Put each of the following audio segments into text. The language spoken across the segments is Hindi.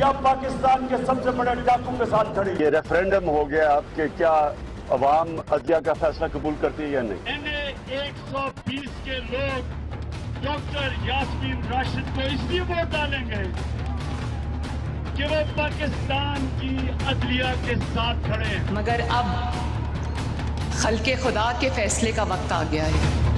या पाकिस्तान के सबसे बड़े डाकू के साथ खड़ी ये रेफरेंडम हो गया आपके क्या अवाम अदिया का फैसला कबूल करती है या नहीं मैंने बीस के लोग डॉक्टर यासमीन राशिद को इसलिए वोट डालेंगे कि वो पाकिस्तान की अदलिया के साथ खड़े हैं मगर अब खल के खुदा के फैसले का वक्त आ गया है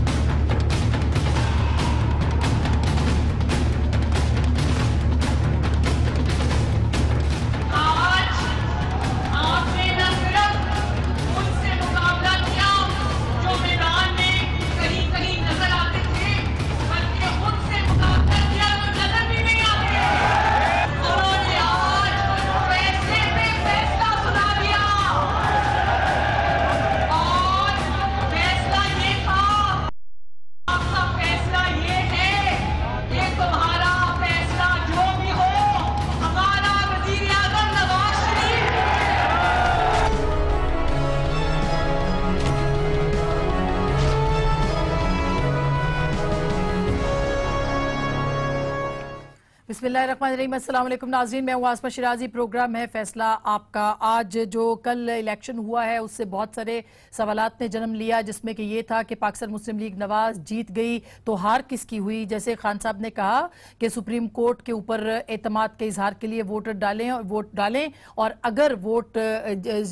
बिस्मिल्लाम नाजीन मैं हूँ आसमा शराजी प्रोग्राम है फैसला आपका आज जो कल इलेक्शन हुआ है उससे बहुत सारे सवाल ने जन्म लिया जिसमें कि ये था कि पाकिस्तान मुस्लिम लीग नवाज जीत गई तो हार किसकी हुई जैसे खान साहब ने कहा कि सुप्रीम कोर्ट के ऊपर एतमाद के इजहार के लिए वोटर डालें और वोट डालें और अगर वोट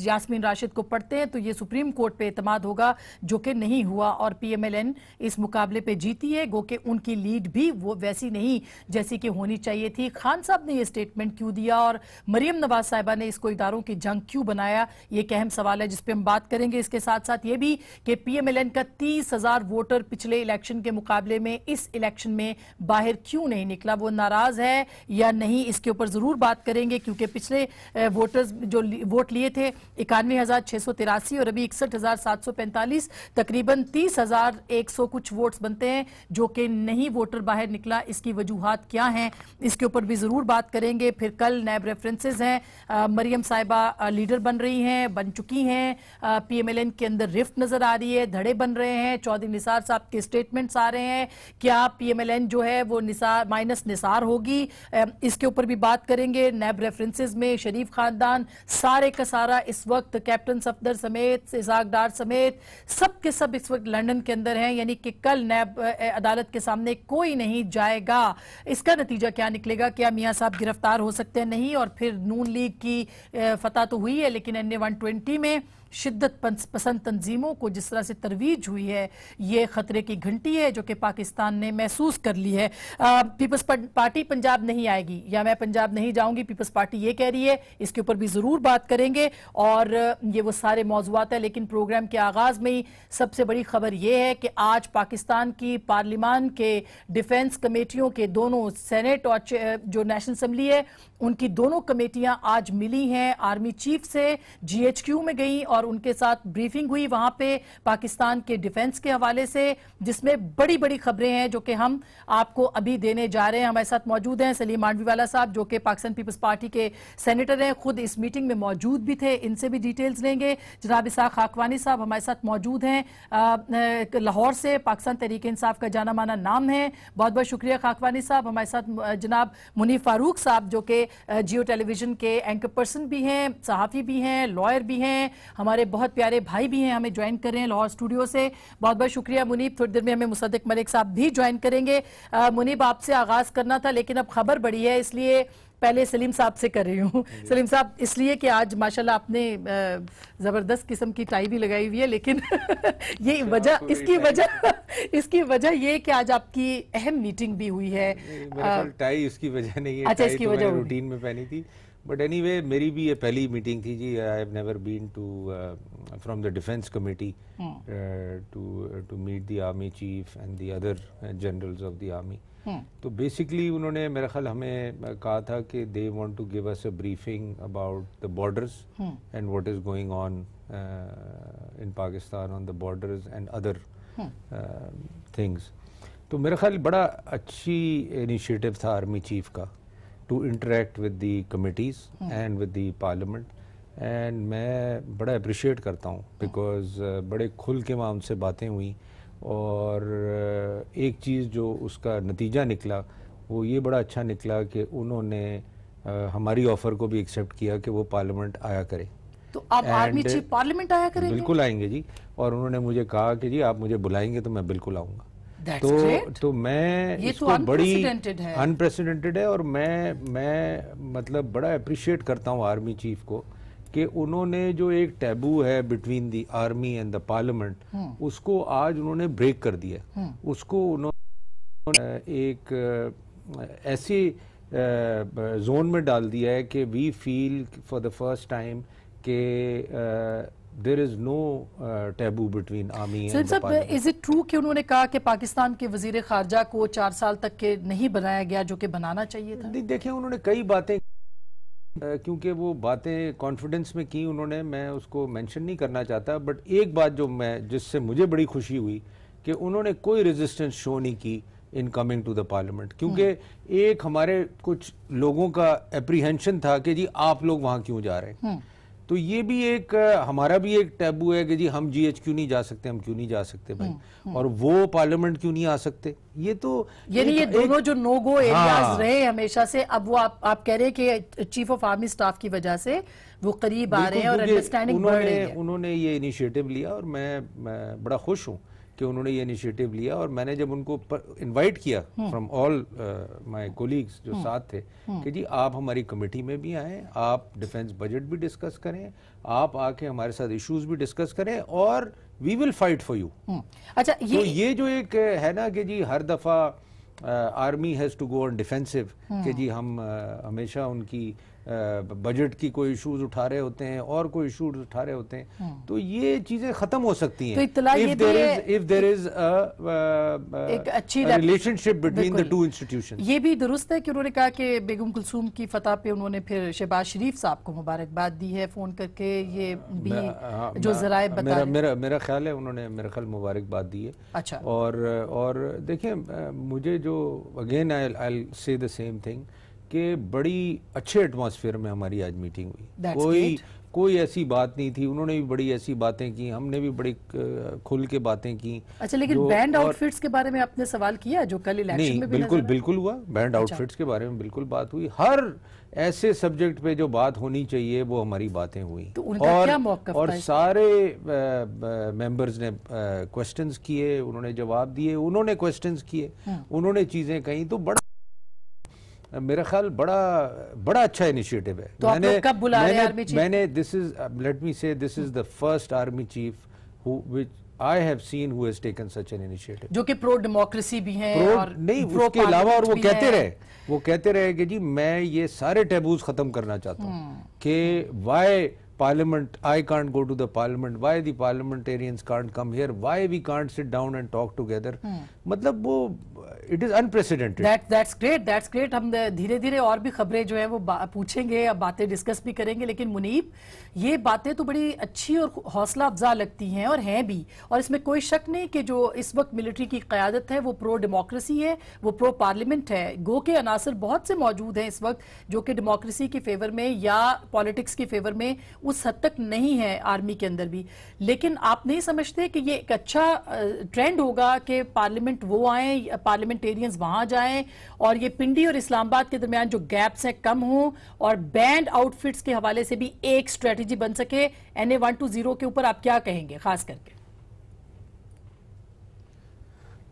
यासमिन राशिद को पढ़ते हैं तो ये सुप्रीम कोर्ट पर अतमाद होगा जो कि नहीं हुआ और पी एम एल एन इस मुकाबले पर जीती है गो कि उनकी लीड भी वो वैसी नहीं जैसी कि होनी चाहिए चाहिए थी खान साहब ने ये स्टेटमेंट क्यों दिया और मरियम नवाज साहिबा ने इसको इदारों की जंग क्यों बनाया ये एक अहम सवाल है जिसपे हम बात करेंगे इसके साथ साथ ये भी कि पीएमएलएन का तीस हजार वोटर पिछले इलेक्शन के मुकाबले में इस इलेक्शन में बाहर क्यों नहीं निकला वो नाराज है या नहीं इसके ऊपर जरूर बात करेंगे क्योंकि पिछले वोटर्स जो वोट लिए थे इक्यानवे हजार छह सौ तिरासी और अभी इकसठ हजार सात सौ पैंतालीस तकरीबन तीस हजार एक सौ कुछ वोट्स बनते हैं जो कि नहीं वोटर बाहर निकला इसकी वजूहत क्या हैं इसके ऊपर भी ज़रूर बात करेंगे फिर कल नैब रेफरेंसेज हैं मरियम साहिबा लीडर बन रही हैं बन चुकी हैं पीएमएलएन के अंदर रिफ्ट नज़र आ रही है धड़े बन रहे हैं चौधरी निसार साहब के स्टेटमेंट्स आ रहे हैं क्या पीएमएलएन जो है वो निसार माइनस निसार होगी इसके ऊपर भी बात करेंगे नैब रेफरेंसेज में शरीफ खानदान सारे का सारा इस वक्त कैप्टन सफदर समेत इजाक डार समेत सब के सब इस वक्त लंडन के अंदर हैं यानी कि कल नैब अदालत के सामने कोई नहीं जाएगा इसका नतीजा क्या क्या निकलेगा क्या मियाँ साहब गिरफ्तार हो सकते हैं नहीं और फिर नून लीग की फतह तो हुई है लेकिन एन ए में शिद्दत पसंद तंजीमों को जिस तरह से तरवीज हुई है ये ख़तरे की घंटी है जो कि पाकिस्तान ने महसूस कर ली है पीपल्स पार्टी पंजाब नहीं आएगी या मैं पंजाब नहीं जाऊंगी पीपल्स पार्टी ये कह रही है इसके ऊपर भी ज़रूर बात करेंगे और ये वो सारे मौजूद है लेकिन प्रोग्राम के आगाज़ में ही सबसे बड़ी खबर यह है कि आज पाकिस्तान की पार्लियमान के डिफेंस कमेटियों के दोनों सेनेट और जो नेशनल असम्बली है उनकी दोनों कमेटियां आज मिली हैं आर्मी चीफ से जीएचक्यू में गई और और उनके साथ ब्रीफिंग हुई वहां पे पाकिस्तान के डिफेंस के हवाले से जिसमें बड़ी बड़ी खबरें हैं जो कि हम आपको अभी देने जा रहे हैं हमारे साथ मौजूद हैं सलीम मांडवीवाला साहब जो कि पाकिस्तान पीपल्स पार्टी के सेनेटर हैं खुद इस मीटिंग में मौजूद भी थे इनसे भी डिटेल्स लेंगे जनाब इसाक खाकवानी साहब हमारे साथ मौजूद हैं लाहौर से पाकिस्तान तरीक इंसाफ का जाना माना नाम है बहुत बहुत शुक्रिया खाकवानी साहब हमारे साथ जनाब मुनी फारूक साहब जो कि जियो टेलीविजन के एंकर पर्सन भी हैं सहाफ़ी भी हैं लॉयर भी हैं हमारे बहुत प्यारे भाई भी हैं हमें ज्वाइन कर रहे हैं लाहौर स्टूडियो से बहुत बहुत शुक्रिया मुनीब थोड़ी देर में हमें मुसदक मलिक साहब भी ज्वाइन करेंगे मुनीब आपसे आगाज करना था लेकिन अब खबर बड़ी है इसलिए पहले सलीम साहब से कर रही हूँ सलीम साहब इसलिए कि आज माशाल्लाह आपने ज़बरदस्त किस्म की टाई भी लगाई हुई है लेकिन ये वजह इसकी वजह इसकी वजह ये कि आज आपकी अहम मीटिंग भी हुई है टाई इसकी वजह नहीं है अच्छा इसकी तो वजह रूटीन में पहनी थी बट एनी anyway, मेरी भी ये पहली मीटिंग थी जी I have never been to from the defence committee to to meet the army chief and the other generals of the army hmm. तो बेसिकली उन्होंने मेरा ख्याल हमें कहा था कि they want to give us a briefing about the borders and what is going on in Pakistan on the borders and other things तो मेरा ख्याल बड़ा अच्छी इनिशिएटिव था आर्मी चीफ का to interact with the committees and with the parliament and मैं बड़ा अप्रिशिएट करता हूँ बिकॉज हम्म। बड़े खुल के वहाँ उनसे बातें हुई और एक चीज़ जो उसका नतीजा निकला वो ये बड़ा अच्छा निकला कि उन्होंने हमारी ऑफर को भी एक्सेप्ट किया कि वो पार्लियामेंट आया करे तो आप आर्मी चीफ पार्लियामेंट आया करेंगे बिल्कुल आएंगे जी और उन्होंने मुझे कहा कि जी आप मुझे बुलाएंगे तो मैं बिल्कुल आऊंगा तो great. तो मैं ये तो इसको तो बड़ी अनप्रेसिडेंटेड है।, है और मैं मैं मतलब बड़ा अप्रिशिएट करता हूँ आर्मी चीफ को कि उन्होंने जो एक टैबू है between the army and the parliament उसको आज उन्होंने ब्रेक कर दिया हम्म। उसको उन्होंने एक ऐसी जोन में डाल दिया है कि we feel for the first time के there is no taboo between army is it true कि उन्होंने कहा कि पाकिस्तान के वजीर खारजा को चार साल तक के नहीं बनाया गया जो कि बनाना चाहिए था देखिए उन्होंने कई बातें क्योंकि वो बातें कॉन्फिडेंस में की उन्होंने मैं उसको मेंशन नहीं करना चाहता बट एक बात जो मैं जिससे मुझे बड़ी खुशी हुई कि उन्होंने कोई रेजिस्टेंस शो नहीं की in coming to the parliament क्योंकि हम्म। एक हमारे कुछ लोगों का एप्रीहेंशन था कि जी आप लोग वहाँ क्यों जा रहे हैं हम्म। तो ये भी एक हमारा भी एक टैबू है कि जी हम जी एच क्यों नहीं जा सकते हम क्यों नहीं जा सकते भाई हुँ, हम्म, हुँ. हम्म। और वो पार्लियामेंट क्यों नहीं आ सकते ये तो यानी ये दोनों जो नो गो एरियाज हाँ, रहे हमेशा से अब वो आप आप कह रहे हैं कि चीफ ऑफ आर्मी स्टाफ की वजह से वो करीब आ रहे हैं और अंडरस्टैंडिंग उन्होंने उन्होंने ये इनिशिएटिव लिया और मैं, मैं बड़ा खुश हूँ कि उन्होंने ये इनिशिएटिव लिया और मैंने जब उनको इनवाइट किया फ्रॉम ऑल माय कोलीग्स जो हम्म। साथ थे हम्म। कि जी आप हमारी कमेटी में भी आएँ आप डिफेंस बजट भी डिस्कस करें आप आके हमारे साथ इश्यूज भी डिस्कस करें और we will fight for you अच्छा तो ये तो ये जो एक है ना कि जी हर दफ़ा army has to go on defensive कि जी हम आ, uh, हमेशा उनकी बजट की कोई इश्यूज उठा रहे होते हैं और कोई इश्यूज उठा रहे होते हैं हम्म। तो ये चीजें खत्म हो सकती हैं if relationship between the two institution ये भी दुरुस्त है कि उन्होंने कहा कि बेगम कुलसूम की फतह पे उन्होंने फिर शहबाज शरीफ साहब को मुबारकबाद दी है फोन करके ये भी हाँ, जो जराये मेरा, ख्याल है उन्होंने मेरा ख्याल मुबारकबाद दी है अच्छा और देखिये मुझे जो अगेन आई आई से द सेम थिंग कि बड़ी अच्छे एटमॉस्फेयर में हमारी आज मीटिंग हुई That's कोई great. कोई ऐसी बात नहीं थी उन्होंने भी बड़ी ऐसी बातें की हमने भी बड़ी खुल के बातें की अच्छा लेकिन बैंड आउटफिट्स के बारे में आपने सवाल किया जो कल इलेक्शन में भी बिल्कुल बिल्कुल हुआ बैंड आउटफिट्स अच्छा। के बारे में बिल्कुल बात हुई हर ऐसे सब्जेक्ट पे जो बात होनी चाहिए वो हमारी बातें हुई तो उनका और, क्या मौका और सारे मेंबर्स ने क्वेश्चन किए उन्होंने जवाब दिए उन्होंने क्वेश्चन किए हाँ। उन्होंने चीजें कही तो बड़ा मेरा ख्याल बड़ा बड़ा अच्छा इनिशिएटिव है तो मैंने, कब बुला मैंने, रहे आर्मी चीफ? मैंने this is let me say this is the first army chief which I have seen who has taken such an initiative. जो कि प्रो डेमोक्रेसी भी हैं और नहीं उसके अलावा और वो कहते रहे वो कहते रहे कि जी मैं ये सारे टैबूज खत्म करना चाहता हूँ कि why parliament i can't go to the parliament why the parliamentarians can't come here why we can't sit down and talk together मतलब वो it is unprecedented that that's great that's great हम धीरे धीरे और भी खबरें जो है वो पूछेंगे अब बातें डिस्कस भी करेंगे लेकिन मुनीब ये बातें तो बड़ी अच्छी और हौसला अफजा लगती हैं और हैं भी और इसमें कोई शक नहीं कि जो इस वक्त मिलिट्री की क्यादत है वो प्रो डेमोक्रेसी है वो प्रो पार्लियामेंट है गो के अनासर बहुत से मौजूद हैं इस वक्त जो कि डेमोक्रेसी के फेवर में या पॉलिटिक्स के फेवर में उस हद तक नहीं है आर्मी के अंदर भी लेकिन आप नहीं समझते कि ये एक अच्छा ट्रेंड होगा कि पार्लियामेंट वो आए पार्लियामेंटेरियंस वहां जाएं और ये पिंडी और इस्लामाबाद के दरमियान जो गैप्स हैं कम हों और बैंड आउटफिट्स के हवाले से भी एक स्ट्रेटेजी बन सके N A one two zero के ऊपर आप क्या कहेंगे खास करके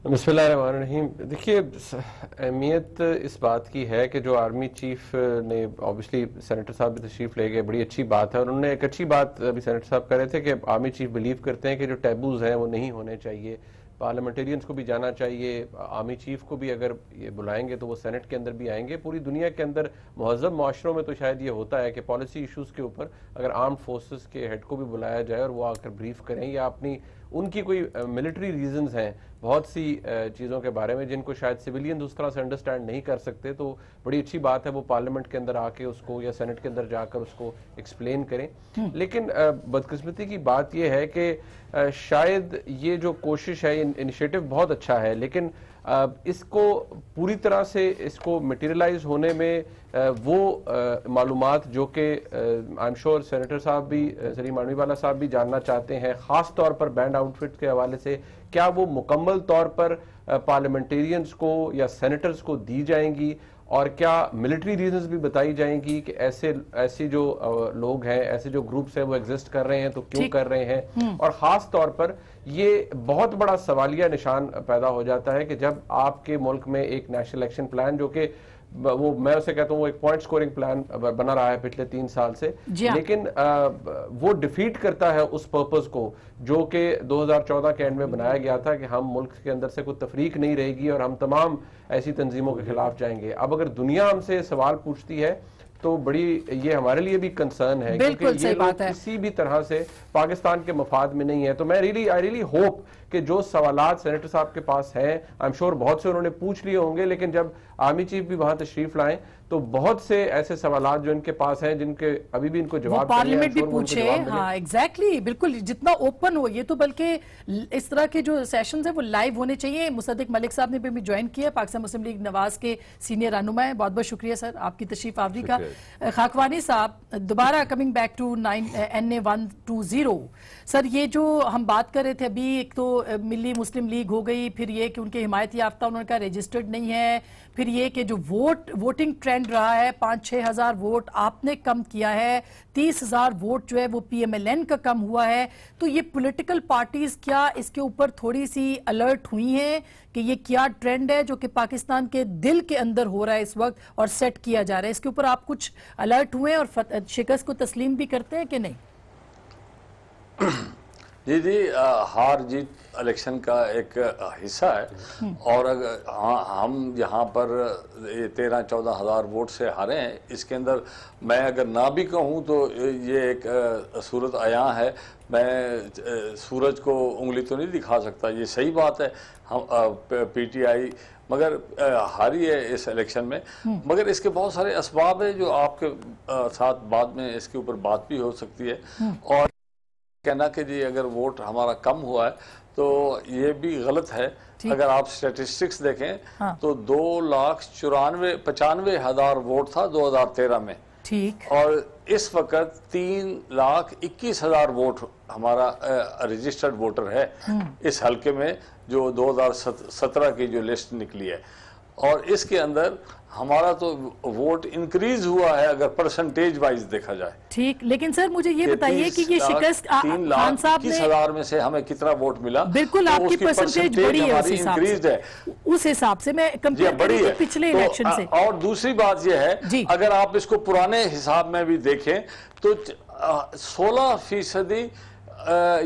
बसमीम देखिए अहमियत इस बात की है कि जो आर्मी चीफ ने ऑब्वियसली सेनेटर साहब भी तशरीफ ले गए बड़ी अच्छी बात है और उन्होंने एक अच्छी बात अभी सेनेटर साहब कह रहे थे कि आर्मी चीफ बिलीव करते हैं कि जो टैबूज हैं वो नहीं होने चाहिए पार्लियामेंटेरियंस को भी जाना चाहिए आर्मी चीफ को भी अगर ये बुलाएंगे तो वो सेनेट के अंदर भी आएंगे पूरी दुनिया के अंदर महजब माशरों में तो शायद ये होता है कि पॉलिसी इशूज़ के ऊपर अगर आर्म फोर्सेस के हेड को भी बुलाया जाए और वो आकर ब्रीफ करें या अपनी उनकी कोई मिलिट्री रीजंस हैं बहुत सी चीज़ों के बारे में जिनको शायद सिविलियन उस तरह से अंडरस्टैंड नहीं कर सकते तो बड़ी अच्छी बात है वो पार्लियामेंट के अंदर आके उसको या सेनेट के अंदर जाकर उसको एक्सप्लेन करें हम्म। लेकिन बदकिस्मती की बात यह है कि शायद ये जो कोशिश है इनिशिएटिव बहुत अच्छा है लेकिन इसको पूरी तरह से इसको मटेरियलाइज होने में वो मालूम जो कि आई एम श्योर सेनेटर साहब भी श्री मानवी वाला साहब भी जानना चाहते हैं ख़ास तौर पर बैंड आउटफिट के हवाले से क्या वो मुकम्मल तौर पर पार्लियामेंटेरियंस को या सेनेटर्स को दी जाएंगी और क्या मिलिट्री रीजंस भी बताई जाएंगी कि ऐसे ऐसे जो लोग हैं ऐसे जो ग्रुप्स हैं वो एग्जिस्ट कर रहे हैं तो क्यों कर रहे हैं हम्म। और ख़ास तौर पर ये बहुत बड़ा सवालिया निशान पैदा हो जाता है कि जब आपके मुल्क में एक नेशनल एक्शन प्लान जो कि वो मैं उसे कहता हूँ वो एक पॉइंट स्कोरिंग प्लान बना रहा है पिछले तीन साल से हाँ। लेकिन आ, वो डिफीट करता है उस पर्पस को जो कि 2014 के एंड में बनाया गया था कि हम मुल्क के अंदर से कोई तफरीक नहीं रहेगी और हम तमाम ऐसी तंजीमों के खिलाफ जाएंगे अब अगर दुनिया हमसे सवाल पूछती है तो बड़ी ये हमारे लिए भी कंसर्न है क्योंकि सही बात है। किसी भी तरह से पाकिस्तान के मफाद में नहीं है तो मैं रियली आई रियली होप कि जो सवाल सेनेटर साहब के पास हैं आई एम श्योर बहुत से उन्होंने पूछ लिए होंगे लेकिन जब आर्मी चीफ भी वहां तशरीफ लाएं तो बहुत से ऐसे सवाल जो इनके पास हैं जिनके अभी भी इनको जवाब पार्लियामेंट भी पूछे हाँ एग्जैक्टली exactly, बिल्कुल जितना ओपन हो ये तो बल्कि इस तरह के जो सेशन है वो लाइव होने चाहिए मुसदिक मलिक साहब ने भी ज्वाइन किया पाकिस्तान मुस्लिम लीग नवाज के सीनियर रहनुमा है बहुत बहुत शुक्रिया सर आपकी तशरीफ आवरी का खाकवानी साहब दोबारा coming back to nine N A one two zero sir ये जो हम बात कर रहे थे अभी एक तो मिली मुस्लिम लीग हो गई फिर ये कि उनके हिमायत याफ्ता कहा रजिस्टर्ड नहीं है फिर ये कि जो वोट वोटिंग ट्रेंड रहा है पाँच छः हज़ार वोट आपने कम किया है तीस हज़ार वोट जो है वो पीएमएलएन का कम हुआ है तो ये पॉलिटिकल पार्टीज़ क्या इसके ऊपर थोड़ी सी अलर्ट हुई हैं कि ये क्या ट्रेंड है जो कि पाकिस्तान के दिल के अंदर हो रहा है इस वक्त और सेट किया जा रहा है इसके ऊपर आप कुछ अलर्ट हुए और शिकस्त को तस्लीम भी करते हैं कि नहीं जी जी हार जीत इलेक्शन का एक हिस्सा है और अगर हाँ हम यहाँ पर तेरह चौदह हज़ार वोट से हारे हैं इसके अंदर मैं अगर ना भी कहूँ तो ये एक सूरत आया है मैं सूरज को उंगली तो नहीं दिखा सकता ये सही बात है हम पीटीआई मगर हारी है इस इलेक्शन में हम्म। मगर इसके बहुत सारे इसबाब हैं जो आपके साथ बाद में इसके ऊपर बात भी हो सकती है हम्म। और कहना कि जी अगर वोट हमारा कम हुआ है तो ये भी गलत है अगर आप स्टेटिस्टिक्स देखें हाँ। तो दो लाख चौरानवे पचानवे हजार वोट था 2013 में ठीक और इस वक्त तीन लाख इक्कीस हजार वोट हमारा रजिस्टर्ड वोटर है हम्म। इस हलके में जो 2017 की जो लिस्ट निकली है और इसके अंदर हमारा तो वोट इंक्रीज हुआ है अगर परसेंटेज वाइज देखा जाए ठीक लेकिन सर मुझे ये बताइए कि ये शिकस्त तीन लाख इक्कीस हजार में से हमें कितना वोट मिला बिल्कुल तो आपकी परसेंटेज बड़ी है उस हिसाब से उस हिसाब से मैं कंपेयर बड़ी है पिछले इलेक्शन तो से और दूसरी बात ये है अगर आप इसको पुराने हिसाब में भी देखें तो सोलह फीसदी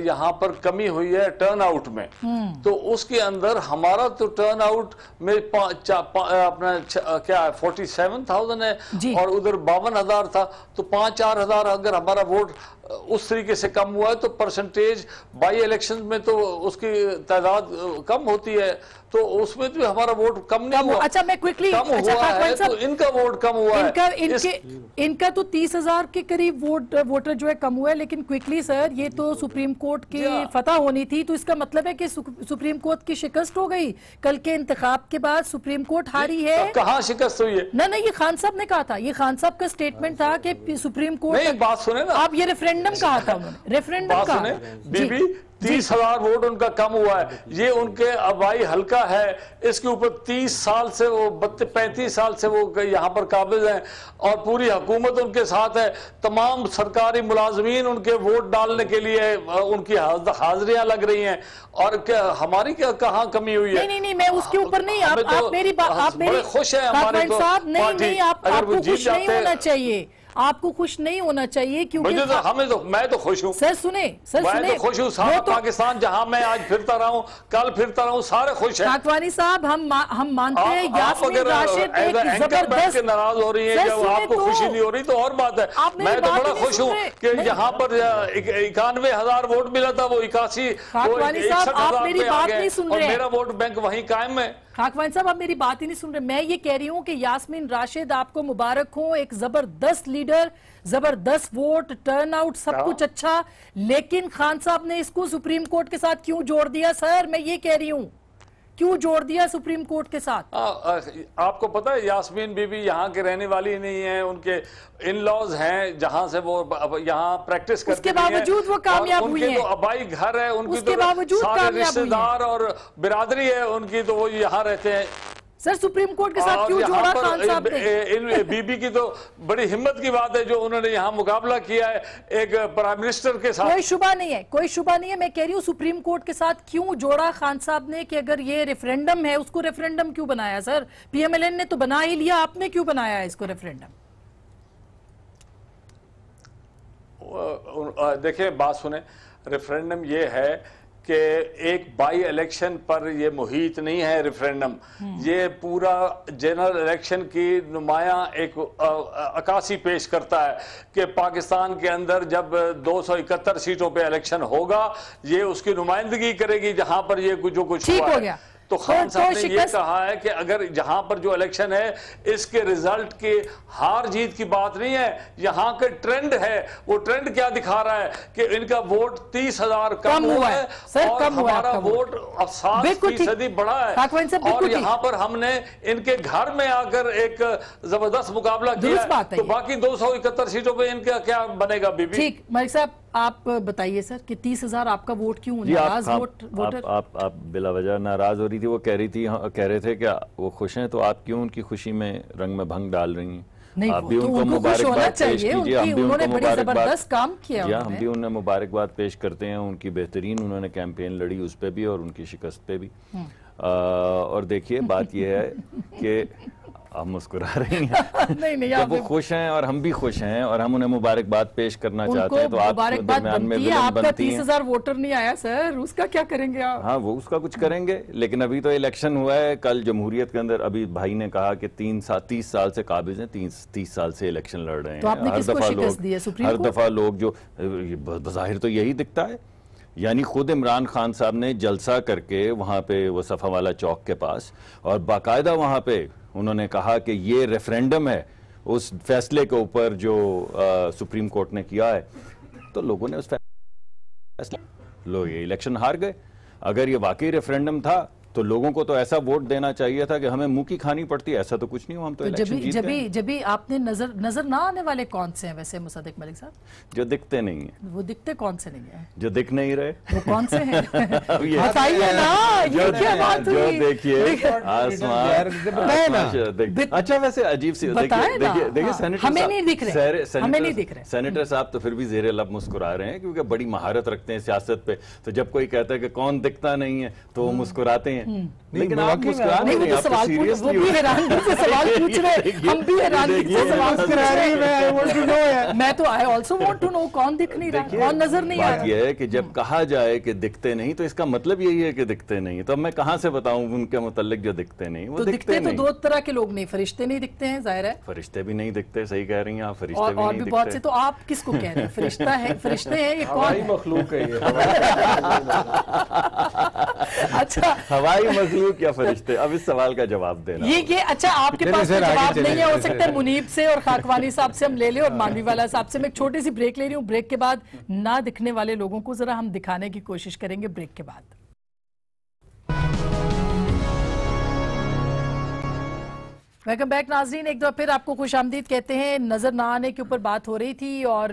यहाँ पर कमी हुई है टर्न आउट में हम्म। तो उसके अंदर हमारा तो टर्न आउट में अपना क्या क्या फोर्टी सेवन थाउजेंड है और उधर बावन हजार था तो पांच चार हजार अगर हमारा वोट उस तरीके से कम हुआ है तो परसेंटेज बाई इलेक्शन में तो उसकी तादाद कम होती है तो उसमें भी हमारा वोट कम नहीं हुआ अच्छा मैं क्विकली कम अच्छा, हुआ है तो इनका वोट कम हुआ इनका, है इनके इनका तो तीस हजार के करीब वोट वोटर जो है कम हुआ है लेकिन क्विकली सर ये तो सुप्रीम कोर्ट की फतह होनी थी तो इसका मतलब है कि सुप्रीम कोर्ट की शिकस्त हो गई कल के इंतखाब के बाद सुप्रीम कोर्ट हारी है कहाँ शिकस्त हुई है ना नहीं ये खान साहब ने कहा था ये खान साहब का स्टेटमेंट था कि सुप्रीम कोर्ट बात सुने आप ये रेफरेंड रेफरेंडम कहा था रेफरेंडम कहा बीबी तीस हजार वोट उनका कम हुआ है ये उनके अबाई हल्का है इसके ऊपर तीस साल से वो बत्तीस पैंतीस साल से वो यहाँ पर काबिज हैं और पूरी हुकूमत उनके साथ है तमाम सरकारी मुलाजमीन उनके वोट डालने के लिए उनकी हाजिरियां लग रही हैं और क्या हमारी क्या कहाँ कमी हुई है नहीं नहीं मैं उसके ऊपर नहीं आप, तो, आप मेरी बात आप मेरे खुश है हमारे साथ नहीं आप जीत जाते हैं आपको खुश नहीं होना चाहिए क्योंकि मुझे तो, हमें तो मैं तो खुश हूँ सर सुने सर मैं सुने तो खुश हूँ तो, पाकिस्तान जहाँ मैं आज फिरता रहा हूँ कल फिरता रहा हूँ सारे खुश हैं काकवानी साहब हम हम मानते हैं आप अगर जबरदस्त नाराज हो रही है जब आपको तो- खुशी नहीं हो रही तो और बात है मैं तो बड़ा खुश हूँ की यहाँ पर इक्यानवे हजार वोट मिला था वो इक्यासी मेरी बात नहीं सुन रहे मेरा वोट बैंक वही कायम है खाकवान साहब आप मेरी बात ही नहीं सुन रहे मैं ये कह रही हूँ कि यासमीन राशिद आपको मुबारक हो एक जबरदस्त लीडर जबरदस्त वोट टर्न आउट सब हाँ। कुछ अच्छा लेकिन खान साहब ने इसको सुप्रीम कोर्ट के साथ क्यों जोड़ दिया सर मैं ये कह रही हूँ क्यों जोड़ दिया सुप्रीम कोर्ट के साथ आ, आ, आपको पता है यास्मीन बीबी यहाँ के रहने वाली नहीं है उनके इन लॉज हैं जहाँ से वो यहाँ प्रैक्टिस करते उसके बावजूद वो तो कामयाब हुई है तो अबाई घर है उनकी तो रिश्तेदार और बिरादरी है उनकी तो वो यहाँ रहते हैं सर सुप्रीम कोर्ट के साथ क्यों जोड़ा खान साहब ने इन बीबी की तो बड़ी हिम्मत की बात है जो उन्होंने यहाँ मुकाबला किया है एक प्राइम मिनिस्टर के साथ कोई शुबा नहीं है कोई शुबा नहीं है मैं कह रही हूँ सुप्रीम कोर्ट के साथ क्यों जोड़ा खान साहब ने कि अगर ये रेफरेंडम है उसको रेफरेंडम क्यों बनाया सर पीएमएलएन ने तो बना ही लिया आपने क्यों बनाया इसको रेफरेंडम देखिये बात सुने रेफरेंडम ये है कि एक बाई इलेक्शन पर ये मुहित नहीं है रेफरेंडम हम्म। ये पूरा जनरल इलेक्शन की नुमाया एक अक्सी पेश करता है कि पाकिस्तान के अंदर जब दो सौ इकहत्तर सीटों पर इलेक्शन होगा ये उसकी नुमाइंदगी करेगी जहां पर ये जो कुछ हुआ है तो, तो खान साहब ने तो ये कहा है कि अगर जहां पर जो इलेक्शन है इसके रिजल्ट के हार जीत की बात नहीं है यहाँ के ट्रेंड है वो ट्रेंड क्या दिखा रहा है कि इनका वोट तीस हजार कम, कम हुआ है सर, और हमारा वोट अब सात फीसदी बढ़ा है और यहाँ पर हमने इनके घर में आकर एक जबरदस्त मुकाबला किया तो बाकी दो सौ इकहत्तर सीटों पर इनका क्या बनेगा बीबी ठीक मलिक साहब आप बताइए सर कि तीस हजार आपका वोट क्यों नाराज आप, वोट आप, वोटर आप, आप, आप बिला वजह नाराज हो रही थी वो कह रही थी हाँ, कह रहे थे कि वो खुश हैं तो आप क्यों उनकी खुशी में रंग में भंग डाल रही हैं आप भी तो उनको मुबारकबाद पेश कीजिए हम भी उनको मुबारकबाद काम किया हम भी उन्हें मुबारकबाद पेश करते हैं उनकी बेहतरीन उन्होंने कैंपेन लड़ी उस पर भी और उनकी शिकस्त पे भी हम्म। और देखिए बात यह है कि आप मुस्कुरा रही हैं नहीं नहीं आप वो खुश हैं और हम भी खुश हैं और हम उन्हें मुबारकबाद पेश करना चाहते हैं तो आप में आपका तीस हजार वोटर नहीं आया सर उसका क्या करेंगे आप हाँ वो उसका कुछ करेंगे लेकिन अभी तो इलेक्शन हुआ है कल जमहूरियत के अंदर अभी भाई ने कहा कि तीन साल तीस साल से काबिज हैं तीस तीस साल से इलेक्शन लड़ रहे हैं तो हर दफा लोग हर दफा लोग जो बाहिर तो यही दिखता है यानी ख़ुद इमरान खान साहब ने जलसा करके वहाँ पे वो सफ़ा वाला चौक के पास और बाकायदा वहाँ पे उन्होंने कहा कि ये रेफरेंडम है उस फैसले के ऊपर जो आ, सुप्रीम कोर्ट ने किया है तो लोगों ने उस फैसले लोग ये इलेक्शन हार गए अगर ये वाकई रेफरेंडम था तो लोगों को तो ऐसा वोट देना चाहिए था कि हमें मुंह की खानी पड़ती ऐसा तो कुछ नहीं हुआ हम तो, तो जब जब जब भी आपने नजर नजर ना आने वाले कौन से हैं वैसे मुसादिक मलिक साहब जो दिखते नहीं है वो दिखते कौन से नहीं है जो दिख नहीं रहे वो कौन से हैं देखिए तो- आसमान तो अच्छा वैसे अजीब सी देखिए देखिए हाँ, दिख रहे सेनेटर हम्म। साहब तो फिर भी जेरे लब मुस्कुरा रहे हैं क्योंकि बड़ी महारत रखते हैं सियासत पे तो जब कोई कहता है कि कौन दिखता नहीं है तो वो हम्म। मुस्कुराते हैं हम्म। लेकिन आप मुस्कुरा नहीं मुझे सवाल पूछ वो भी हैरानगी से सवाल पूछ रहे हम भी हैरानगी से सवाल कर रहे हैं आई वांट टू नो मैं तो I also want to know कौन दिख नहीं रहा कौन नजर नहीं आ रहा ये है कि जब हम्म। कहा जाए कि दिखते नहीं तो इसका मतलब यही है कि दिखते नहीं तो अब मैं कहां से बताऊं उनके मुतल्लिक जो दिखते नहीं वो तो दिखते तो दो तरह के लोग नहीं फरिश्ते नहीं दिखते हैं जाहिर है फरिश्ते भी नहीं दिखते सही कह रही हैं आप फरिश्ते भी नहीं दिखते बहुत से तो आप किसको कह रहे हैं फरिश्ता है फरिश्ते हैं ये कौन मखलूक है अच्छा हवाई मजलू क्या फरिश्ते अब इस सवाल का जवाब देना ये ये अच्छा आपके पास जवाब नहीं है हो सकता है मुनीब से और खाकवानी साहब से हम ले लें और हाँ। मानवी वाला साहब से मैं एक छोटी सी ब्रेक ले रही हूँ ब्रेक के बाद ना दिखने वाले लोगों को जरा हम दिखाने की कोशिश करेंगे ब्रेक के बाद वेलकम बैक नाजरीन एक बार फिर आपको खुश आमदीद कहते हैं नज़र ना आने के ऊपर बात हो रही थी और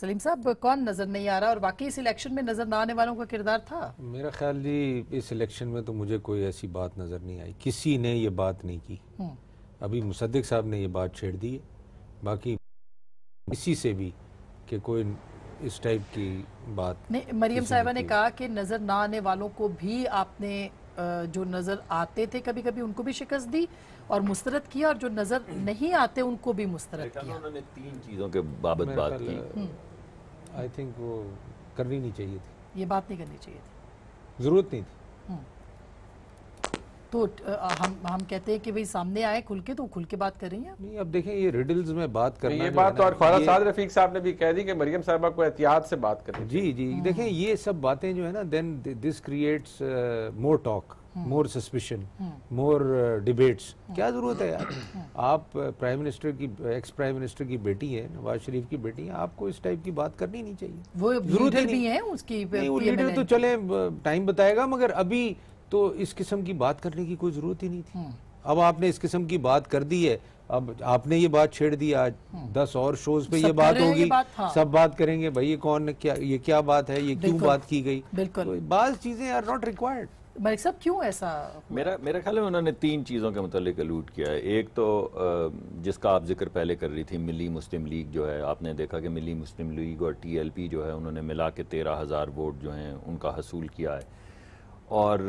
सलीम साहब कौन नज़र नहीं आ रहा और बाकी इस इलेक्शन में नज़र ना आने वालों का किरदार था मेरा ख्याल जी इस इलेक्शन में तो मुझे कोई ऐसी बात नज़र नहीं आई किसी ने ये बात नहीं की हम्म। अभी मुसदक साहब ने ये बात छेड़ दी है बाकी किसी से भी कि कोई इस टाइप की बात नहीं मरियम साहिबा ने कहा कि नज़र ना आने वालों को भी आपने जो नज़र आते थे कभी कभी उनको भी शिकस्त दी और मुस्तरद किया और जो नज़र नहीं आते उनको भी मुस्तरद किया उन्होंने तीन चीज़ों के बाबत बात की आई थिंक हम्म। वो करनी नहीं चाहिए थी ये बात नहीं करनी चाहिए थी ज़रूरत नहीं थी हम्म। तो हम हम कहते हैं कि भाई सामने आए खुल के तो खुल के बात करेंगे नहीं अब देखें ये रिडल्स में बात करना ये बात और ख्वाजा साद रफीक साहब ने भी कह दी कि मरियम साहबा को एहतियात से बात करें जी जी हम्म। देखें ये सब बातें जो है ना then this creates more talk more suspicion more debates क्या ज़रूरत है यार आप प्राइम uh, मिनिस्टर की एक्स प्राइम मिनिस्टर की बेटी है नवाज शरीफ की बेटी है आपको इस टाइप की बात करनी नहीं चाहिए वो जरूरत ही नहीं है उसकी नहीं, वो लीडर तो चले टाइम बताएगा मगर अभी तो इस किस्म की बात करने की कोई ज़रूरत ही नहीं थी हम्म। अब आपने इस किस्म की बात कर दी है अब आपने ये बात छेड़ दी आज हम्म। दस और शोज पे ये बात होगी हाँ। सब बात करेंगे भाई ये कौन क्या ये क्या बात है ये क्यों बात की गई बिल्कुल तो बाज चीजें आर नॉट रिक्वायर्ड मलिक साहब क्यों ऐसा हुआ? मेरा मेरा ख्याल है उन्होंने तीन चीज़ों के मतलब अलूट किया है एक तो जिसका आप जिक्र पहले कर रही थी मिली मुस्लिम लीग जो है आपने देखा कि मिली मुस्लिम लीग और टीएलपी जो है उन्होंने मिला के तेरह हज़ार वोट जो हैं उनका हसूल किया है और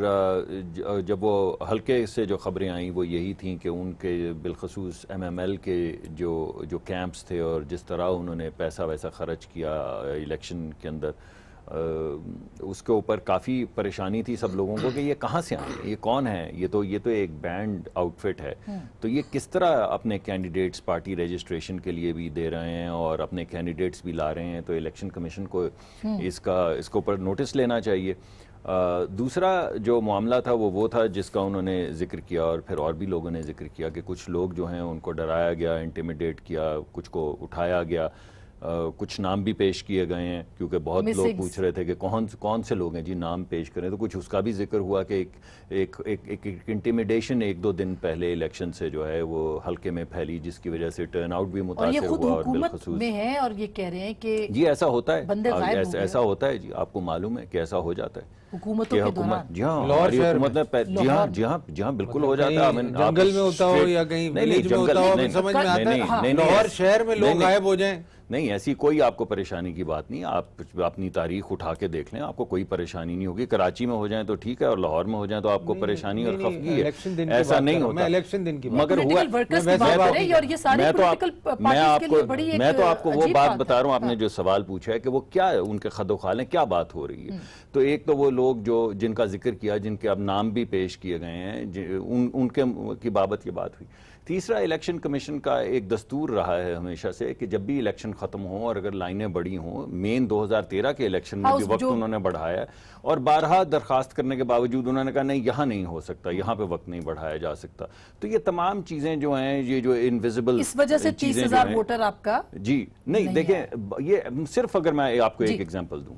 जब वो हल्के से जो ख़बरें आईं वो यही थी कि उनके बिलखसूस एल के जो जो कैंप्स थे और जिस तरह उन्होंने पैसा वैसा खर्च किया इलेक्शन के अंदर उसके ऊपर काफ़ी परेशानी थी सब लोगों को कि ये कहाँ से आए ये कौन है ये तो ये तो एक बैंड आउटफिट है हम्म। तो ये किस तरह अपने कैंडिडेट्स पार्टी रजिस्ट्रेशन के लिए भी दे रहे हैं और अपने कैंडिडेट्स भी ला रहे हैं तो इलेक्शन कमीशन को हम्म। इसका इसके ऊपर नोटिस लेना चाहिए आ, दूसरा जो मामला था वो वो था जिसका उन्होंने जिक्र किया और फिर और भी लोगों ने जिक्र किया कि कुछ लोग जो हैं उनको डराया गया इंटिमिडेट किया कुछ को उठाया गया कुछ नाम भी पेश किए गए हैं क्योंकि बहुत लोग पूछ रहे थे कि कौन कौन से लोग हैं जी नाम पेश करें तो कुछ उसका भी जिक्र हुआ कि एक एक एक, एक, एक इंटिमिडेशन एक दो दिन पहले इलेक्शन से जो है वो हल्के में फैली जिसकी वजह से टर्न आउट भी मुतासर हुआ और बिलखसूस में है और ये कह रहे हैं कि जी ऐसा होता है हाँ, ऐसा होता है जी आपको मालूम है कि ऐसा हो जाता है हाँ, हाँ, हाँ, बिल्कुल मतलब हो जाता है जंगल में होता हो या कहीं में शहर में लोग गायब हो नहीं ऐसी कोई आपको परेशानी की बात नहीं आप अपनी तारीख उठा के देख लें आपको कोई परेशानी नहीं होगी कराची में हो जाए तो ठीक है और लाहौर में हो जाए तो आपको परेशानी और खफगी है ऐसा नहीं होता इलेक्शन दिन की मगर हुआ मैं तो आपको मैं तो, तो आपको वो बात बता रहा हूँ आपने जो सवाल पूछा है कि वो क्या उनके खदोखाल हैं क्या बात हो रही है हम्म। तो एक तो वो लोग लोग जो जिनका जिक्र किया जिनके अब नाम भी पेश किए गए हैं उन उनके की बाबत ये बात हुई तीसरा इलेक्शन कमीशन का एक दस्तूर रहा है हमेशा से कि जब भी इलेक्शन ख़त्म हो और अगर लाइनें बड़ी हों मेन 2013 के इलेक्शन में हाँ, भी वक्त उन्होंने बढ़ाया और बारह दरखास्त करने के बावजूद उन्होंने कहा नहीं यहाँ नहीं हो सकता यहाँ पे वक्त नहीं बढ़ाया जा सकता तो ये तमाम चीज़ें जो हैं ये जो इनविजिबल इस वजह से तीस वोटर आपका जी नहीं, नहीं देखें ये सिर्फ अगर मैं आपको एक एग्जाम्पल दूँ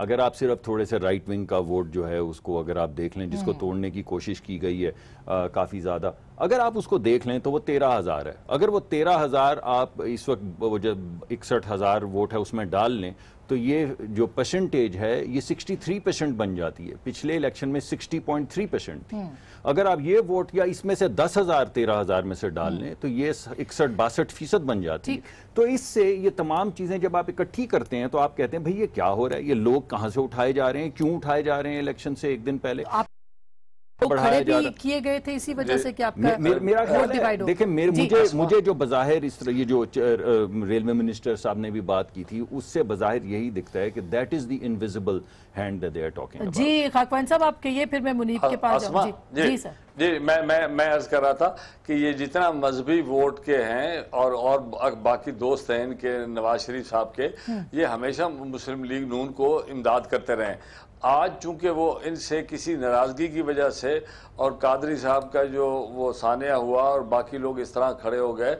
अगर आप सिर्फ थोड़े से राइट विंग का वोट जो है उसको अगर आप देख लें जिसको हम्म। तोड़ने की कोशिश की गई है काफ़ी ज़्यादा अगर आप उसको देख लें तो वो तेरह हज़ार है अगर वो तेरह हज़ार आप इस वक्त वो जब इकसठ हज़ार वोट है उसमें डाल लें तो ये जो परसेंटेज है ये 63 परसेंट बन जाती है पिछले इलेक्शन में 60.3 परसेंट थी हम्म। अगर आप ये वोट या इसमें से दस हजार तेरह हजार में से डाल हम्म। लें तो ये इकसठ बासठ फीसद बन जाती है तो इससे ये तमाम चीज़ें जब आप इकट्ठी करते हैं तो आप कहते हैं भाई ये क्या हो रहा है ये लोग कहाँ से उठाए जा रहे हैं क्यों उठाए जा रहे हैं इलेक्शन से एक दिन पहले तो आप खड़े भी किए गए थे इसी वजह से कि आपका मे, मेरा देखिए मेरे मुझे हाँ। मुझे जो बजाहिर इस ये जो रेलवे मिनिस्टर साहब ने भी बात की थी उससे बजाहिर यही दिखता है कि that is the invisible hand they are talking जी खाकवान साहब फिर मैं हाँ, के पास जी जी सर जी मैं मैं मैं अर्ज कर रहा था कि ये जितना मजहबी वोट के हैं और और बाकी दोस्त हैं इनके नवाज शरीफ साहब के हम्म। ये हमेशा मुस्लिम लीग नून को इमदाद करते रहे आज चूंकि वो इनसे किसी नाराज़गी की वजह से और कादरी साहब का जो वो सानिया हुआ और बाकी लोग इस तरह खड़े हो गए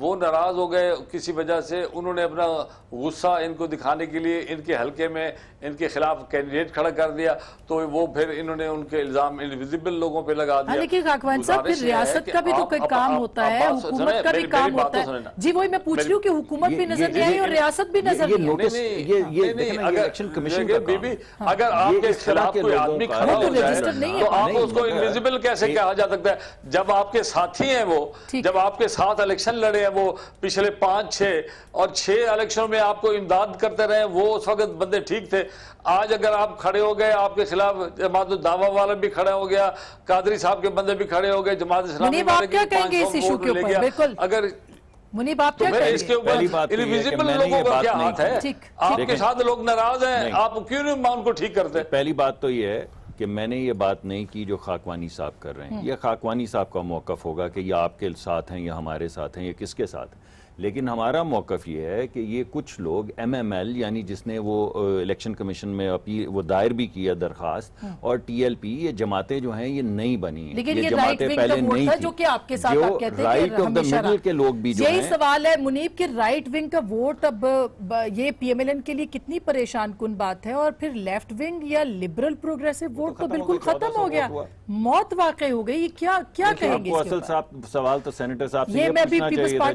वो नाराज़ हो गए किसी वजह से उन्होंने अपना गुस्सा इनको दिखाने के लिए इनके हलके में इनके खिलाफ कैंडिडेट खड़ा कर दिया तो वो फिर इन्होंने उनके इल्ज़ाम इनविजिबल लोगों पर लगा दिया लेकिन हाँ, साहब फिर रियासत का भी तो कोई काम होता है हुकूमत का भी काम होता है जी वही मैं पूछ रही हूँ कि हुकूमत भी नजर नहीं आई और रियासत भी नजर नहीं आई अगर आपके खिलाफ कोई आदमी खड़ा हो जाए तो आप उसको इनविजिबल कैसे कहा जा सकता है जब आपके साथी हैं वो जब आपके साथ इलेक्शन लड़े हैं वो पिछले पांच छह और छह इलेक्शन में आपको इमदाद करते रहे वो उस वक्त बंदे ठीक थे आज अगर आप खड़े हो गए आपके खिलाफ जमात दावा वाला भी खड़ा हो गया कादरी साहब के बंदे भी खड़े हो गए जमात इस्लामी अगर मुनीब आप तो क्या इसके ऊपर तो इनविजिबल लोगों का क्या हाथ है आपके साथ लोग नाराज हैं आप क्यों नहीं उनको ठीक करते पहली बात तो ये है कि मैंने ये बात नहीं की जो खाकवानी साहब कर रहे हैं हम्म। ये खाकवानी साहब का मौकफ होगा कि ये आपके साथ हैं या हमारे साथ हैं या किसके साथ हैं लेकिन हमारा मौकफ ये है कि ये कुछ लोग एम एम एल यानी जिसने वो इलेक्शन कमीशन में अपील वो दायर भी किया दरखास्त हम्म। और टी एल पी ये जमातें जो हैं ये नहीं बनी लेकिन ये, ये पहले नहीं जो कि आपके साथ आप कहते राइट ऑफ द मिडिल के लोग भी यही सवाल है मुनीब के राइट विंग का वोट अब ये पीएमएलएन के लिए कितनी परेशान कुन बात है और फिर लेफ्ट विंग या लिबरल प्रोग्रेसिव वोट तो बिल्कुल तो खत्म हो गया मौत वाकई हो गई क्या क्या कहेंगे असल सवाल तो सेनेटर साहब ये मैं भी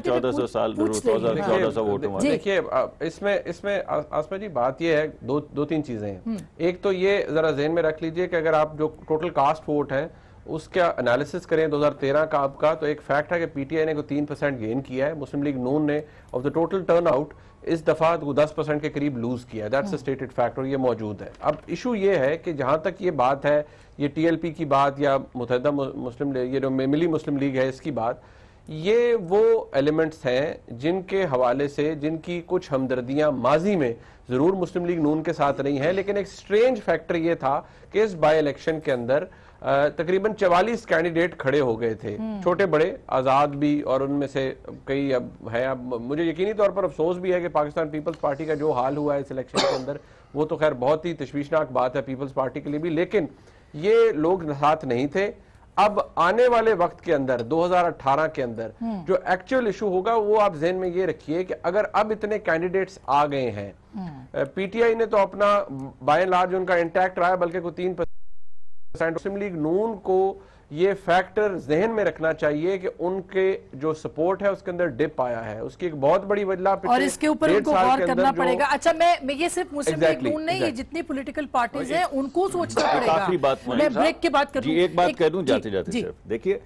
चौदह सौ साल देखिए इसमें इसमें आसमा जी बात है दो दो तीन चीजें हैं हम्म। एक तो ये जरा जहन में रख लीजिए कि अगर आप जो टोटल कास्ट वोट है उसका एनालिसिस करें 2013 का आपका तो एक फैक्ट है कि पीटीआई ने को परसेंट गेन किया है मुस्लिम लीग नून ने of the total turnout इस दफ़ा को 10 परसेंट के करीब लूज़ किया है स्टेटेड हम्म। फैक्ट और ये मौजूद है अब इशू ये है कि जहाँ तक ये बात है ये टीएलपी की बात या मुतहदा मुस्लिम ये जो मिली मुस्लिम लीग है इसकी बात ये वो एलिमेंट्स हैं जिनके हवाले से जिनकी कुछ हमदर्दियां माजी में ज़रूर मुस्लिम लीग नून के साथ रही हैं लेकिन एक स्ट्रेंज फैक्टर ये था कि इस बाई इलेक्शन के अंदर तकरीबन चवालीस कैंडिडेट खड़े हो गए थे हम्म। छोटे बड़े आज़ाद भी और उनमें से कई अब है अब मुझे यकीनी तौर पर अफसोस भी है कि पाकिस्तान पीपल्स पार्टी का जो हाल हुआ है इस इलेक्शन के अंदर वो तो खैर बहुत ही तशवीशनाक बात है पीपल्स पार्टी के लिए भी लेकिन ये लोग साथ नहीं थे अब आने वाले वक्त के अंदर 2018 के अंदर हम्म। जो एक्चुअल इशू होगा वो आप जेन में ये रखिए कि अगर अब इतने कैंडिडेट्स आ गए हैं पीटीआई हम्म। ने तो अपना बाय लार्ज उनका इंटैक्ट रहा है बल्कि को तीन परसेंट मुस्लिम लीग नून को ये फैक्टर जहन में रखना चाहिए कि उनके जो सपोर्ट है उसके अंदर डिप आया है उसकी एक बहुत बड़ी वजह और इसके ऊपर उनको गौर करना पड़ेगा अच्छा मैं, मैं ये सिर्फ मुस्लिम exactly, exactly. नहीं ये जितनी पॉलिटिकल पार्टीज हैं उनको सोचना पड़ेगा मैं ब्रेक के बात करूं। एक बात कह दूँ जाते जाते देखिए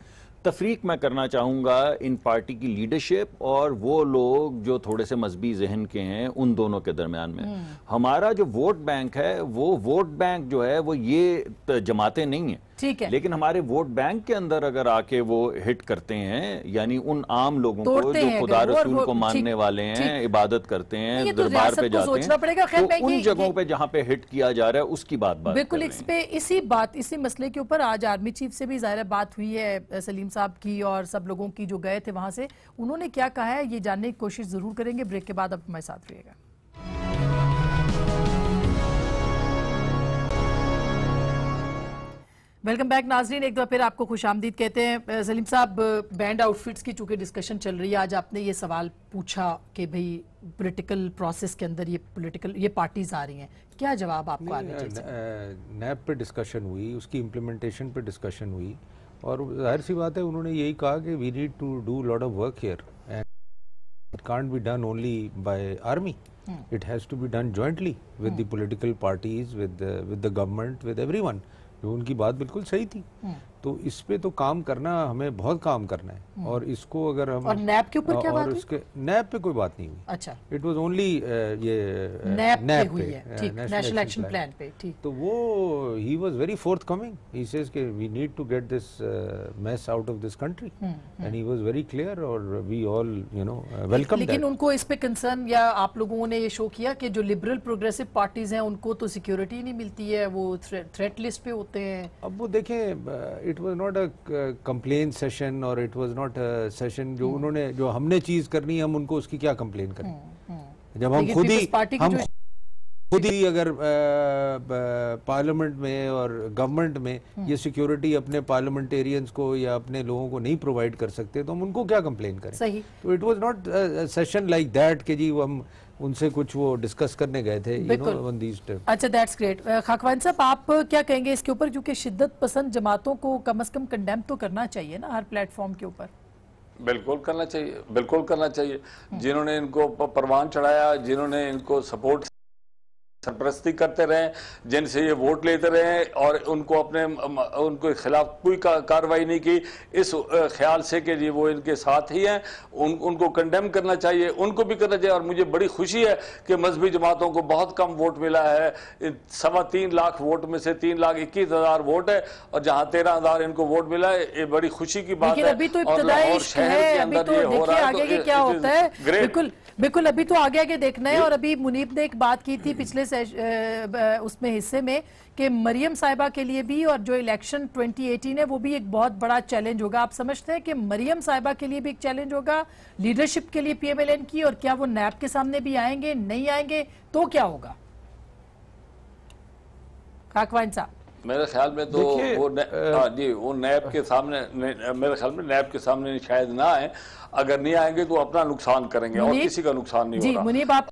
तफरीक मैं करना चाहूंगा इन पार्टी की लीडरशिप और वो लोग जो थोड़े से मजहबी जहन के हैं उन दोनों के दरमियान में हम्म। हमारा जो वोट बैंक है वो वोट बैंक जो है वो ये जमाते नहीं है ठीक है लेकिन हमारे वोट बैंक के अंदर अगर आके वो हिट करते हैं यानी उन आम लोगों को जो खुदा रसूल को मानने वाले हैं इबादत करते हैं तो दरबार पे जाते हैं तो उन जगहों पे जहाँ पे हिट किया जा रहा है उसकी बात बात बिल्कुल इस पे इसी बात इसी मसले के ऊपर आज आर्मी चीफ से भी जाहिर बात हुई है सलीम साहब की और सब लोगों की जो गए थे वहाँ से उन्होंने क्या कहा है ये जानने की कोशिश जरूर करेंगे ब्रेक के बाद आप हमारे साथ रहिएगा वेलकम बैक नाजरीन एक बार फिर आपको खुश आमदीद कहते हैं सलीम साहब बैंड आउटफिट्स की चूंकि डिस्कशन चल रही है आज आपने ये सवाल पूछा कि भाई पॉलिटिकल प्रोसेस के अंदर ये पॉलिटिकल ये पार्टीज आ रही हैं क्या जवाब आपको आने चाहिए नैब पे डिस्कशन हुई उसकी इम्प्लीमेंटेशन पे डिस्कशन हुई और जाहिर सी बात है उन्होंने यही कहा कि we need to do lot of work here and it can't be done only by army it has to be done jointly with the political parties with with the government with everyone जो उनकी बात बिल्कुल सही थी हम्म। तो इस पे तो काम करना हमें बहुत काम करना है हम्म। और इसको अगर हम और नैप के ऊपर क्या बात हुई उसके नैप पे कोई बात नहीं हुई अच्छा इट वाज ओनली ये नैप, नैप पे, है नेशनल एक्शन प्लान पे ठीक तो वो he was very forthcoming he says कि we need to get this mess out of this country and he was very clear और we all you know welcome लेकिन उनको इस पे कंसर्न या आप लोगों ने ये शो किया कि जो लिबरल प्रोग्रेसिव पार्टीज हैं उनको तो सिक्योरिटी नहीं मिलती है वो थ्रेट लिस्ट पे होते हैं अब वो देखें it was not a complain session और it was not a session जो hmm. उन्होंने जो हमने चीज करनी है हम उनको उसकी क्या कम्प्लेन करें hmm, hmm. जब हम खुद ही हम खुद ही अगर पार्लियामेंट में और गवर्नमेंट में ये सिक्योरिटी अपने पार्लियामेंटेरियंस को या अपने लोगों को नहीं प्रोवाइड कर सकते तो हम उनको क्या कंप्लेन करें सही तो it was not session like that कि जी हम उनसे कुछ वो डिस्कस करने गए थे अच्छा दैट्स ग्रेट खाकवान साहब आप क्या कहेंगे इसके ऊपर क्योंकि शिद्दत पसंद जमातों को कम अज कम कंडेम तो करना चाहिए ना हर प्लेटफॉर्म के ऊपर बिल्कुल करना चाहिए बिल्कुल करना चाहिए जिन्होंने इनको परवान चढ़ाया जिन्होंने इनको सपोर्ट सरप्रस्ती करते रहें जिनसे ये वोट लेते रहें और उनको अपने उनके खिलाफ कोई कार्रवाई नहीं की इस ख्याल से कि वो इनके साथ ही हैं उन उनको कंडेम करना चाहिए उनको भी करना चाहिए और मुझे बड़ी खुशी है कि मजहबी जमातों को बहुत कम वोट मिला है सवा तीन लाख वोट में से तीन लाख इक्कीस हज़ार वोट है और जहाँ तेरह हज़ार इनको वोट मिला है ये बड़ी खुशी की बात है तो शहर के अंदर तो ये हो रहा है बिल्कुल अभी तो आगे आगे देखना है हम्म। और अभी मुनीब ने एक बात की थी हम्म। पिछले उसमें हिस्से में कि मरियम साहिबा के लिए भी और जो इलेक्शन 2018 है वो भी एक बहुत बड़ा चैलेंज होगा आप समझते हैं कि मरियम साहिबा के लिए भी एक चैलेंज होगा लीडरशिप के लिए पीएमएलएन की और क्या वो नैब के सामने भी आएंगे नहीं आएंगे तो क्या होगा काकवान साहब मेरे ख्याल में तो वो आ, हाँ जी वो नैब के सामने मेरे ख्याल में नैब के सामने शायद ना आए अगर नहीं आएंगे तो अपना नुकसान करेंगे और किसी का नुकसान नहीं होगा रहा आप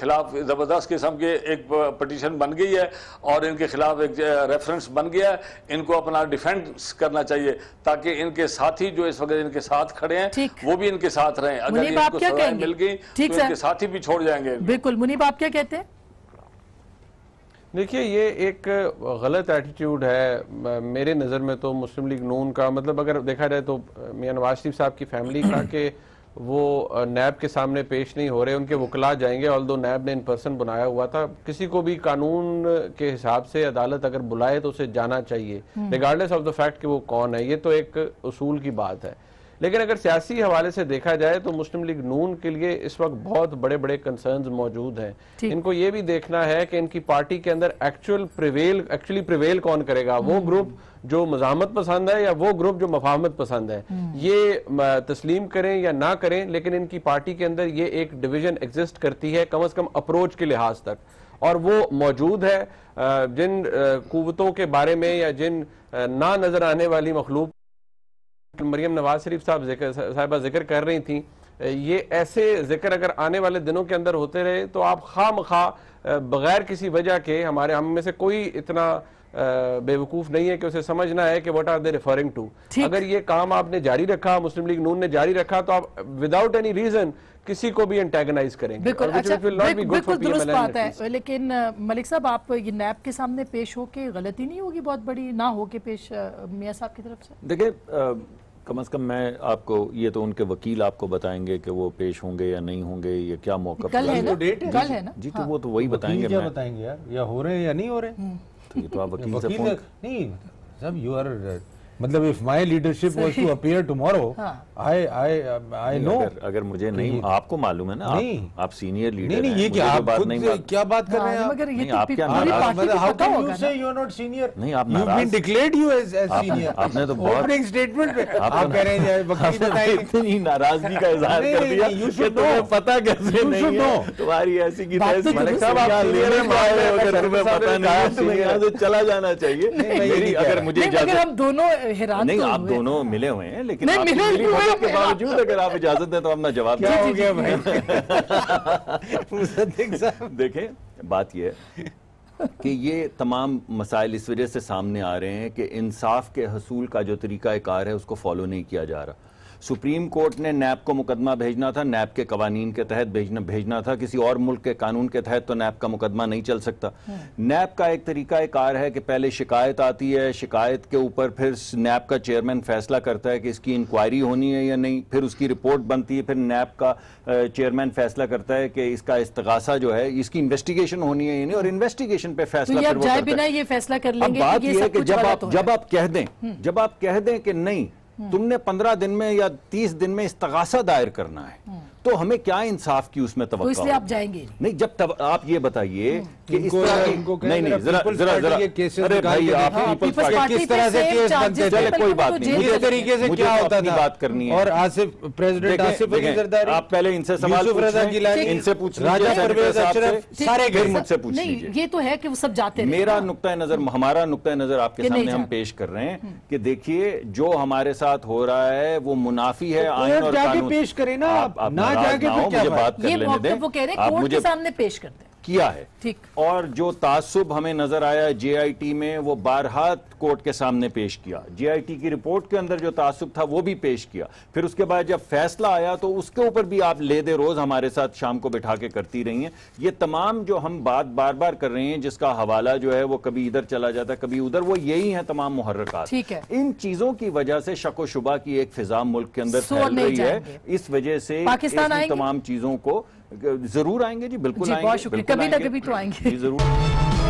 खिलाफ ज़बरदस्त किस्म के एक पटिशन बन गई है और इनके खिलाफ एक रेफरेंस बन गया है इनको अपना डिफेंस करना चाहिए ताकि इनके साथी जो इस वक्त इनके साथ खड़े हैं वो भी इनके साथ रहें अगर इनको मिल गई तो इनके साथी भी छोड़ जाएंगे बिल्कुल मुनीब आप क्या कहते हैं देखिए ये एक गलत एटीट्यूड है मेरे नज़र में तो मुस्लिम लीग नून का मतलब अगर देखा जाए तो मियाँ नवाज शरीफ साहब की फैमिली का कि वो नैब के सामने पेश नहीं हो रहे उनके वकला जाएंगे ऑल दो नैब ने इन पर्सन बुलाया हुआ था किसी को भी कानून के हिसाब से अदालत अगर बुलाए तो उसे जाना चाहिए रिगार्डलेस ऑफ द फैक्ट कि वो कौन है ये तो एक उसूल की बात है लेकिन अगर सियासी हवाले से देखा जाए तो मुस्लिम लीग नून के लिए इस वक्त बहुत बड़े बड़े कंसर्न मौजूद हैं इनको ये भी देखना है कि इनकी पार्टी के अंदर एक्चुअल प्रिवेल एक्चुअली प्रिवेल कौन करेगा वो ग्रुप हम्म। जो मजामत पसंद है या वो ग्रुप जो मफाहमत पसंद है हम्म। ये तस्लीम करें या ना करें लेकिन इनकी पार्टी के अंदर ये एक डिवीजन एग्जिस्ट करती है कम अज कम अप्रोच के लिहाज तक और वो मौजूद है जिन कुतों के बारे में या जिन ना नजर आने वाली मखलूक मरियम नवाज शरीफ साहब साहिबा जिक्र कर रही थी ये ऐसे जिक्र अगर आने वाले दिनों के अंदर होते रहे तो आप खाम खा बगैर किसी वजह के हमारे हम में से कोई इतना बेवकूफ़ नहीं है कि उसे समझना है कि what are they referring to अगर ये काम आपने जारी रखा मुस्लिम लीग नून ने जारी रखा तो आप विदाउट एनी रीज़न किसी को भी एंटेगनाइज करेंगे बिल्कुल अच्छा बिल्कुल दुरुस्त बात है लेकिन मलिक साहब आप ये नैब के सामने पेश होके गलती नहीं होगी बहुत बड़ी ना होके पेश मियाँ साहब की तरफ से देखिए कम अज़ कम मैं आपको ये तो उनके वकील आपको बताएंगे कि वो पेश होंगे या नहीं होंगे या क्या मौका कल है ना डेट तो है कल है ना जी तो हाँ। तो वो तो वही तो बताएंगे क्या बताएंगे यार या हो रहे हैं या नहीं हो रहे हम्म। तो ये तो आप वकील से नहीं सब यू आर मतलब if my leadership was to appear tomorrow I I I know अगर मुझे नहीं आपको मालूम है ना नहीं आप सीनियर लीडर नहीं नहीं ये क्या आप बात नहीं क्या बात कर रहे हैं हाँ, मगर ये तो आप क्या how can you say you are not senior नहीं आप you been declared you as as senior आपने तो बहुत ओपनिंग स्टेटमेंट पे आप कह रहे हैं वकील बताइए इतनी नाराजगी का इजहार कर दिया यू शुड नो पता कैसे नहीं है तुम्हारी ऐसी की तैसी तो मलिक साहब आप सीनियर में आए हो अगर तुम्हें पता नहीं है तुम्हें यहां से चला जाना चाहिए मेरी अगर मुझे इजाजत हम दोनों हैरान नहीं तो आप दोनों मिले हुए हैं लेकिन नहीं मिले हाँ, के बावजूद अगर आप इजाजत दें तो अपना जवाब क्या हो गया भाई देखें बात यह कि ये तमाम मसाइल इस वजह से सामने आ रहे हैं कि इंसाफ के हसूल का जो तरीका कार है उसको फॉलो नहीं किया जा रहा सुप्रीम कोर्ट ने नैप को मुकदमा भेजना था नैप के कवानीन के तहत भेजना भेजना था किसी और मुल्क के कानून के तहत तो नैप का मुकदमा नहीं चल सकता हम्म। नैप का एक तरीका एक कार है कि पहले शिकायत आती है शिकायत के ऊपर फिर नैप का चेयरमैन फैसला करता है कि इसकी इंक्वायरी होनी है या नहीं फिर उसकी रिपोर्ट बनती है फिर नैप का चेयरमैन फैसला करता है कि इसका इस्तगासा जो है इसकी इन्वेस्टिगेशन होनी है या नहीं और इन्वेस्टिगेशन पर फैसला तो ये फैसला कर लेंगे बात है कि जब आप जब आप कह दें हम्म। जब आप कह दें कि नहीं तुमने पंद्रह दिन में या तीस दिन में इस्तगासा दायर करना है तो हमें क्या इंसाफ की उसमें तो इसलिए आप जाएंगे नहीं जब तब आप ये बताइए हम्म। कि इस तरह की नहीं नहीं जरा जरा अरे भाई तो आप पीपल्स पार्टी हाँ, किस तरह से केस बनते चले कोई बात तो नहीं मुझे तो तरीके से क्या होता था बात करनी है और आसिफ प्रेसिडेंट आसिफ अली जरदारी आप पहले इनसे सवाल इनसे पूछ राजा परवेज अशरफ सारे घर मुझसे पूछ लीजिए ये तो है कि वो सब जाते हैं मेरा नुक्ता नजर हमारा नुक्ता नजर आपके सामने हम पेश कर रहे हैं हम्म। कि देखिए जो हमारे साथ हो रहा है वो मुनाफी है आयन और कानून पेश करें ना वहाँ जाके तो क्या बात कर लेने दें आप मुझे सामने पेश करते किया है ठीक और जो तासुब हमें नजर आया टी में वो बारहात कोर्ट के सामने पेश किया टी की रिपोर्ट के अंदर जो तासुब था वो भी पेश किया फिर उसके बाद जब फैसला आया तो उसके ऊपर भी आप ले दे रोज हमारे साथ शाम को बिठा के करती रही हैं ये तमाम जो हम बात बार बार कर रहे हैं जिसका हवाला जो है वो कभी इधर चला जाता है कभी उधर वो यही है तमाम मुहर्रका ठीक है इन चीजों की वजह से शको शुबा की एक फिजा मुल्क के अंदर फैल रही है इस वजह से तमाम चीजों को जरूर आएंगे जी बिल्कुल जी, आएंगे बहुत शुक्रिया कभी ना कभी तो आएंगे जी जरूर